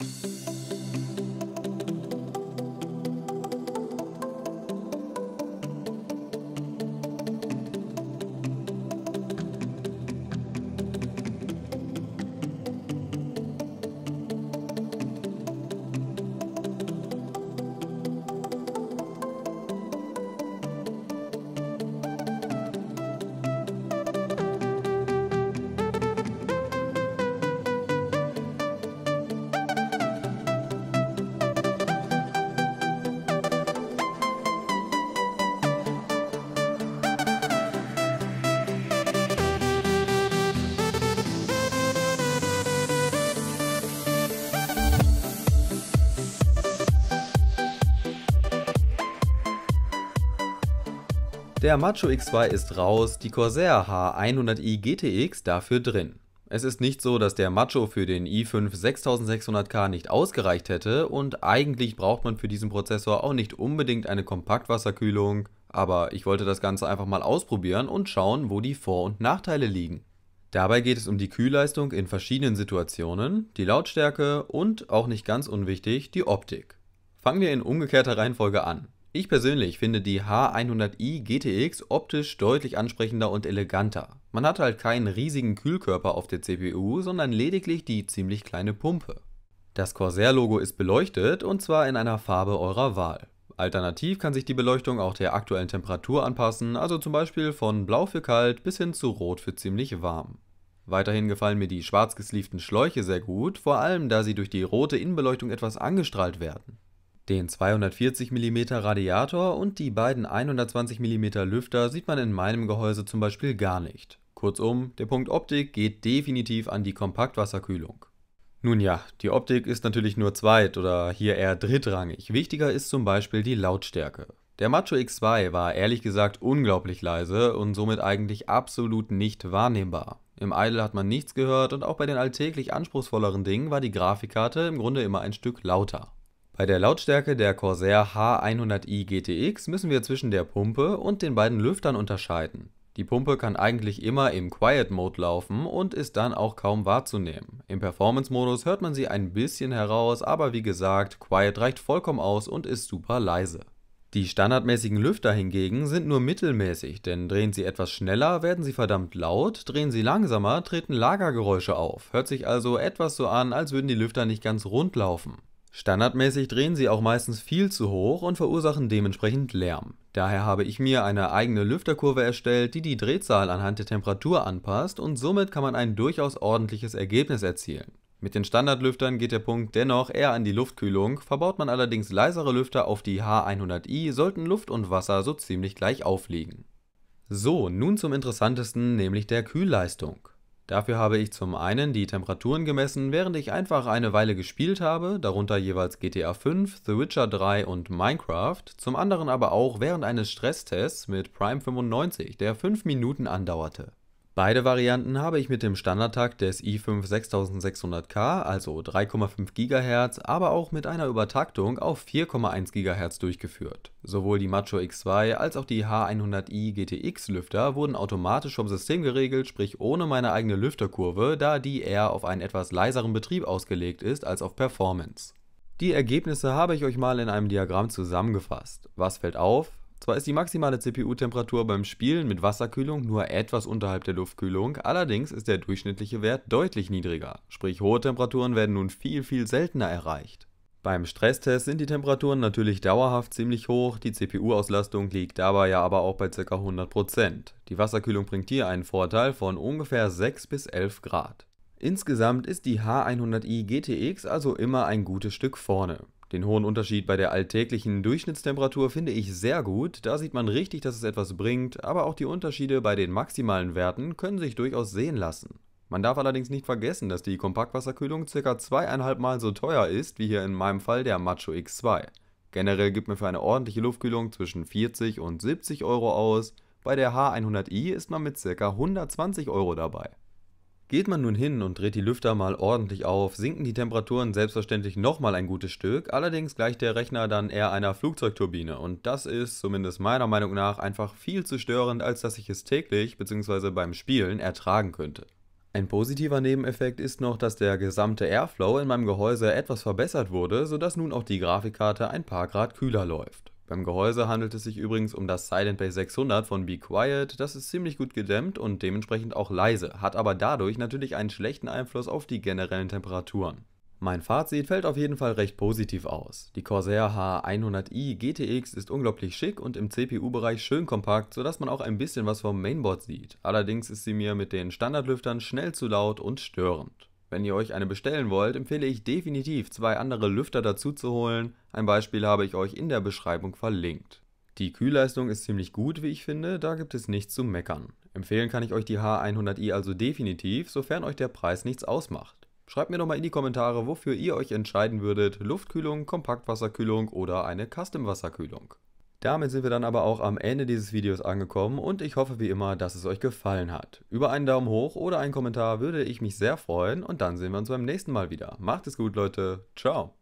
Thank you Der Macho X2 ist raus, die Corsair H100i GTX dafür drin. Es ist nicht so, dass der Macho für den i5 6600K nicht ausgereicht hätte und eigentlich braucht man für diesen Prozessor auch nicht unbedingt eine Kompaktwasserkühlung, aber ich wollte das Ganze einfach mal ausprobieren und schauen, wo die Vor- und Nachteile liegen. Dabei geht es um die Kühlleistung in verschiedenen Situationen, die Lautstärke und, auch nicht ganz unwichtig, die Optik. Fangen wir in umgekehrter Reihenfolge an. Ich persönlich finde die H100i GTX optisch deutlich ansprechender und eleganter. Man hat halt keinen riesigen Kühlkörper auf der CPU, sondern lediglich die ziemlich kleine Pumpe. Das Corsair-Logo ist beleuchtet und zwar in einer Farbe eurer Wahl. Alternativ kann sich die Beleuchtung auch der aktuellen Temperatur anpassen, also zum Beispiel von blau für kalt bis hin zu rot für ziemlich warm. Weiterhin gefallen mir die schwarz geslieften Schläuche sehr gut, vor allem da sie durch die rote Innenbeleuchtung etwas angestrahlt werden. Den 240 mm Radiator und die beiden 120 mm Lüfter sieht man in meinem Gehäuse zum Beispiel gar nicht. Kurzum, der Punkt Optik geht definitiv an die Kompaktwasserkühlung. Nun ja, die Optik ist natürlich nur zweit- oder hier eher drittrangig. Wichtiger ist zum Beispiel die Lautstärke. Der Macho X2 war ehrlich gesagt unglaublich leise und somit eigentlich absolut nicht wahrnehmbar. Im Idle hat man nichts gehört und auch bei den alltäglich anspruchsvolleren Dingen war die Grafikkarte im Grunde immer ein Stück lauter. Bei der Lautstärke der Corsair H100i GTX müssen wir zwischen der Pumpe und den beiden Lüftern unterscheiden. Die Pumpe kann eigentlich immer im Quiet Mode laufen und ist dann auch kaum wahrzunehmen. Im Performance Modus hört man sie ein bisschen heraus, aber wie gesagt, Quiet reicht vollkommen aus und ist super leise. Die standardmäßigen Lüfter hingegen sind nur mittelmäßig, denn drehen sie etwas schneller, werden sie verdammt laut, drehen sie langsamer, treten Lagergeräusche auf. Hört sich also etwas so an, als würden die Lüfter nicht ganz rund laufen. Standardmäßig drehen sie auch meistens viel zu hoch und verursachen dementsprechend Lärm. Daher habe ich mir eine eigene Lüfterkurve erstellt, die die Drehzahl anhand der Temperatur anpasst und somit kann man ein durchaus ordentliches Ergebnis erzielen. Mit den Standardlüftern geht der Punkt dennoch eher an die Luftkühlung, verbaut man allerdings leisere Lüfter auf die H100i, sollten Luft und Wasser so ziemlich gleich aufliegen. So, nun zum interessantesten, nämlich der Kühlleistung. Dafür habe ich zum einen die Temperaturen gemessen, während ich einfach eine Weile gespielt habe, darunter jeweils GTA 5, The Witcher 3 und Minecraft, zum anderen aber auch während eines Stresstests mit Prime 95, der 5 Minuten andauerte. Beide Varianten habe ich mit dem Standardtakt des i5 6600K, also 3,5 GHz, aber auch mit einer Übertaktung auf 4,1 GHz durchgeführt. Sowohl die Macho X2 als auch die H100i GTX Lüfter wurden automatisch vom System geregelt, sprich ohne meine eigene Lüfterkurve, da die eher auf einen etwas leiseren Betrieb ausgelegt ist als auf Performance. Die Ergebnisse habe ich euch mal in einem Diagramm zusammengefasst. Was fällt auf? Zwar ist die maximale CPU-Temperatur beim Spielen mit Wasserkühlung nur etwas unterhalb der Luftkühlung, allerdings ist der durchschnittliche Wert deutlich niedriger, sprich hohe Temperaturen werden nun viel viel seltener erreicht. Beim Stresstest sind die Temperaturen natürlich dauerhaft ziemlich hoch, die CPU-Auslastung liegt dabei ja aber auch bei ca. 100%. Die Wasserkühlung bringt hier einen Vorteil von ungefähr 6 bis 11 Grad. Insgesamt ist die H100i GTX also immer ein gutes Stück vorne. Den hohen Unterschied bei der alltäglichen Durchschnittstemperatur finde ich sehr gut, da sieht man richtig, dass es etwas bringt, aber auch die Unterschiede bei den maximalen Werten können sich durchaus sehen lassen. Man darf allerdings nicht vergessen, dass die Kompaktwasserkühlung ca. zweieinhalb mal so teuer ist wie hier in meinem Fall der Macho X2. Generell gibt man für eine ordentliche Luftkühlung zwischen 40 und 70 Euro aus, bei der H100i ist man mit ca. 120 Euro dabei. Geht man nun hin und dreht die Lüfter mal ordentlich auf, sinken die Temperaturen selbstverständlich nochmal ein gutes Stück, allerdings gleicht der Rechner dann eher einer Flugzeugturbine und das ist, zumindest meiner Meinung nach, einfach viel zu störend, als dass ich es täglich bzw. beim Spielen ertragen könnte. Ein positiver Nebeneffekt ist noch, dass der gesamte Airflow in meinem Gehäuse etwas verbessert wurde, sodass nun auch die Grafikkarte ein paar Grad kühler läuft. Beim Gehäuse handelt es sich übrigens um das Silent Bay 600 von Be Quiet, das ist ziemlich gut gedämmt und dementsprechend auch leise, hat aber dadurch natürlich einen schlechten Einfluss auf die generellen Temperaturen. Mein Fazit fällt auf jeden Fall recht positiv aus. Die Corsair H100i GTX ist unglaublich schick und im CPU-Bereich schön kompakt, sodass man auch ein bisschen was vom Mainboard sieht. Allerdings ist sie mir mit den Standardlüftern schnell zu laut und störend. Wenn ihr euch eine bestellen wollt, empfehle ich definitiv zwei andere Lüfter dazu zu holen. Ein Beispiel habe ich euch in der Beschreibung verlinkt. Die Kühlleistung ist ziemlich gut, wie ich finde, da gibt es nichts zu meckern. Empfehlen kann ich euch die H100i also definitiv, sofern euch der Preis nichts ausmacht. Schreibt mir doch mal in die Kommentare, wofür ihr euch entscheiden würdet, Luftkühlung, Kompaktwasserkühlung oder eine Custom-Wasserkühlung. Damit sind wir dann aber auch am Ende dieses Videos angekommen und ich hoffe wie immer, dass es euch gefallen hat. Über einen Daumen hoch oder einen Kommentar würde ich mich sehr freuen und dann sehen wir uns beim nächsten Mal wieder. Macht es gut Leute, ciao!